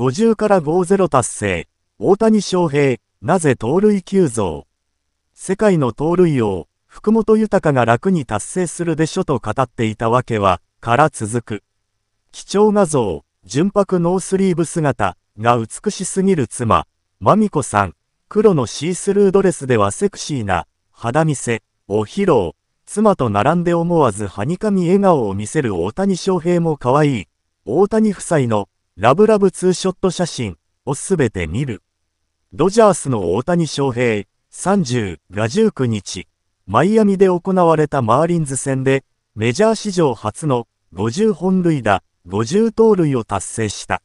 50から50達成。大谷翔平、なぜ盗塁急増世界の盗塁王、福本豊が楽に達成するでしょと語っていたわけは、から続く。貴重画像、純白ノースリーブ姿が美しすぎる妻、ま美子さん、黒のシースルードレスではセクシーな、肌見せ、を披露、妻と並んで思わずはにかみ笑顔を見せる大谷翔平も可愛い、大谷夫妻の、ラブラブツーショット写真をすべて見る。ドジャースの大谷翔平30が19日、マイアミで行われたマーリンズ戦で、メジャー史上初の50本塁打、50盗塁を達成した。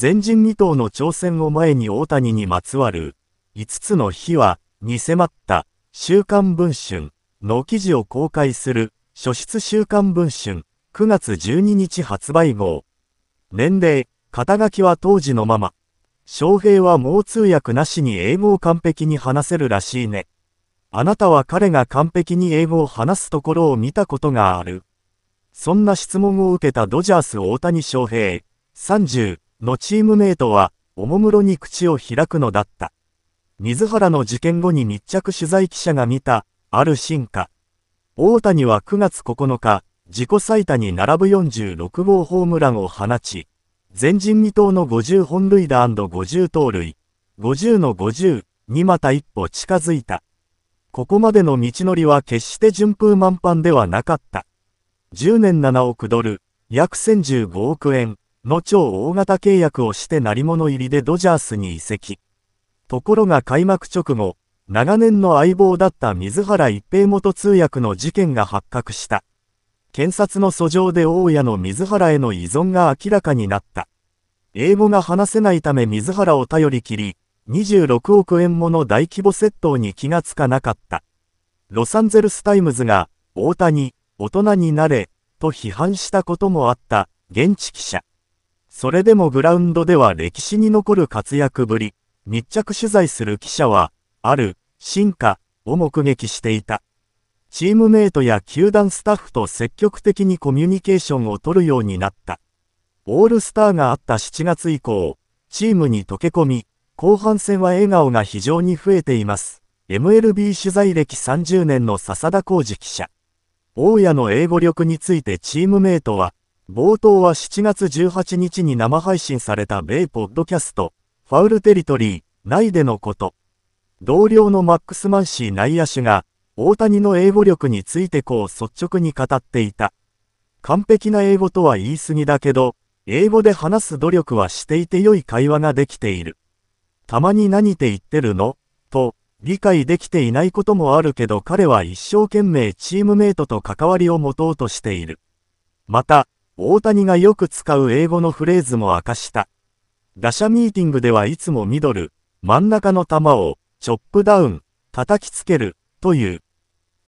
前人未到の挑戦を前に大谷にまつわる5つの日はに迫った週刊文春の記事を公開する初出週刊文春9月12日発売号。年齢肩書きは当時のまま。翔平はもう通訳なしに英語を完璧に話せるらしいね。あなたは彼が完璧に英語を話すところを見たことがある。そんな質問を受けたドジャース大谷翔平30のチームメイトはおもむろに口を開くのだった。水原の事件後に密着取材記者が見た、ある進化。大谷は9月9日、自己最多に並ぶ46号ホームランを放ち、前人未到の50本塁打 &50 盗塁、50の50にまた一歩近づいた。ここまでの道のりは決して順風満帆ではなかった。10年7億ドル、約1015億円の超大型契約をして成り物入りでドジャースに移籍。ところが開幕直後、長年の相棒だった水原一平元通訳の事件が発覚した。検察の訴状で大家の水原への依存が明らかになった。英語が話せないため水原を頼りきり、26億円もの大規模窃盗に気がつかなかった。ロサンゼルス・タイムズが、大谷、大人になれ、と批判したこともあった、現地記者。それでもグラウンドでは歴史に残る活躍ぶり、密着取材する記者は、ある、進化、を目撃していた。チームメイトや球団スタッフと積極的にコミュニケーションを取るようになった。オールスターがあった7月以降、チームに溶け込み、後半戦は笑顔が非常に増えています。MLB 取材歴30年の笹田浩二記者。大家の英語力についてチームメイトは、冒頭は7月18日に生配信された米ポッドキャスト、ファウルテリトリー、内でのこと。同僚のマックスマンシー内野手が、大谷の英語力についてこう率直に語っていた。完璧な英語とは言い過ぎだけど、英語で話す努力はしていて良い会話ができている。たまに何て言ってるのと、理解できていないこともあるけど彼は一生懸命チームメイトと関わりを持とうとしている。また、大谷がよく使う英語のフレーズも明かした。打者ミーティングではいつもミドル、真ん中の球を、チョップダウン、叩きつける、という。